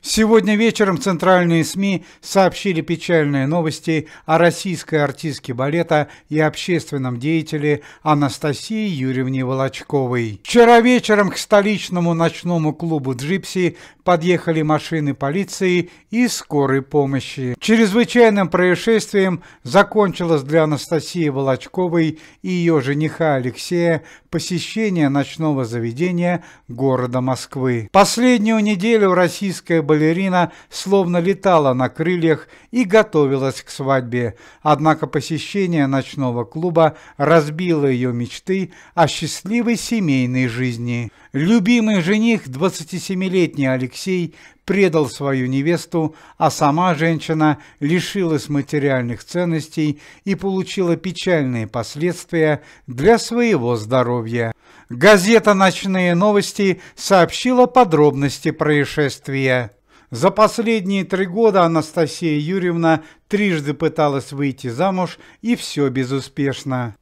Сегодня вечером центральные СМИ сообщили печальные новости о российской артистке балета и общественном деятеле Анастасии Юрьевне Волочковой. Вчера вечером к столичному ночному клубу «Джипси» подъехали машины полиции и скорой помощи. Чрезвычайным происшествием закончилось для Анастасии Волочковой и ее жениха Алексея посещение ночного заведения города Москвы. Последнюю неделю российская балерина словно летала на крыльях и готовилась к свадьбе, однако посещение ночного клуба разбило ее мечты о счастливой семейной жизни. Любимый жених, 27-летний Алексей, предал свою невесту, а сама женщина лишилась материальных ценностей и получила печальные последствия для своего здоровья. Газета «Ночные новости» сообщила подробности происшествия. За последние три года Анастасия Юрьевна трижды пыталась выйти замуж, и все безуспешно.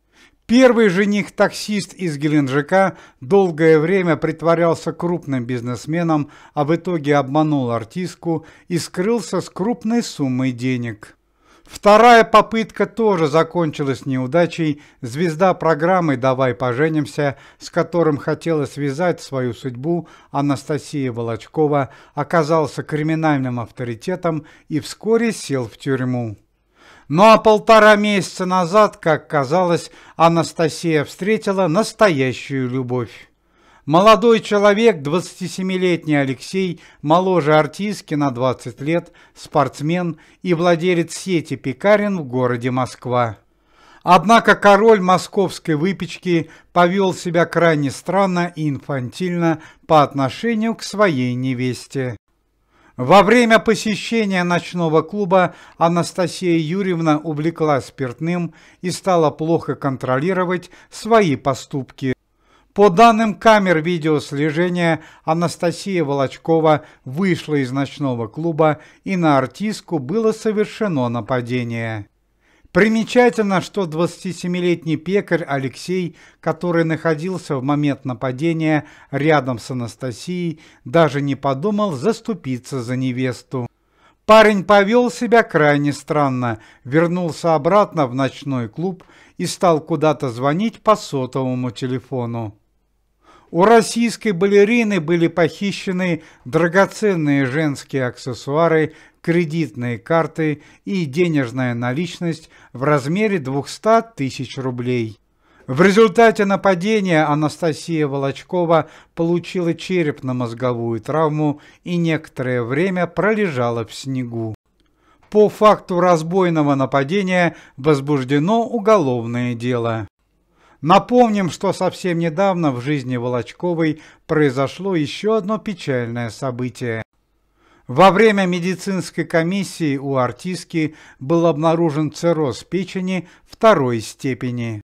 Первый жених-таксист из Геленджика долгое время притворялся крупным бизнесменом, а в итоге обманул артистку и скрылся с крупной суммой денег. Вторая попытка тоже закончилась неудачей. Звезда программы «Давай поженимся», с которым хотела связать свою судьбу Анастасия Волочкова, оказался криминальным авторитетом и вскоре сел в тюрьму. Ну а полтора месяца назад, как казалось, Анастасия встретила настоящую любовь. Молодой человек, 27-летний Алексей, моложе артистки на 20 лет, спортсмен и владелец сети пекарен в городе Москва. Однако король московской выпечки повел себя крайне странно и инфантильно по отношению к своей невесте. Во время посещения ночного клуба Анастасия Юрьевна увлеклась спиртным и стала плохо контролировать свои поступки. По данным камер видеослежения, Анастасия Волочкова вышла из ночного клуба и на артистку было совершено нападение. Примечательно, что 27-летний пекарь Алексей, который находился в момент нападения рядом с Анастасией, даже не подумал заступиться за невесту. Парень повел себя крайне странно, вернулся обратно в ночной клуб и стал куда-то звонить по сотовому телефону. У российской балерины были похищены драгоценные женские аксессуары, кредитные карты и денежная наличность в размере 200 тысяч рублей. В результате нападения Анастасия Волочкова получила черепно-мозговую травму и некоторое время пролежала в снегу. По факту разбойного нападения возбуждено уголовное дело. Напомним, что совсем недавно в жизни Волочковой произошло еще одно печальное событие. Во время медицинской комиссии у артистки был обнаружен цирроз печени второй степени.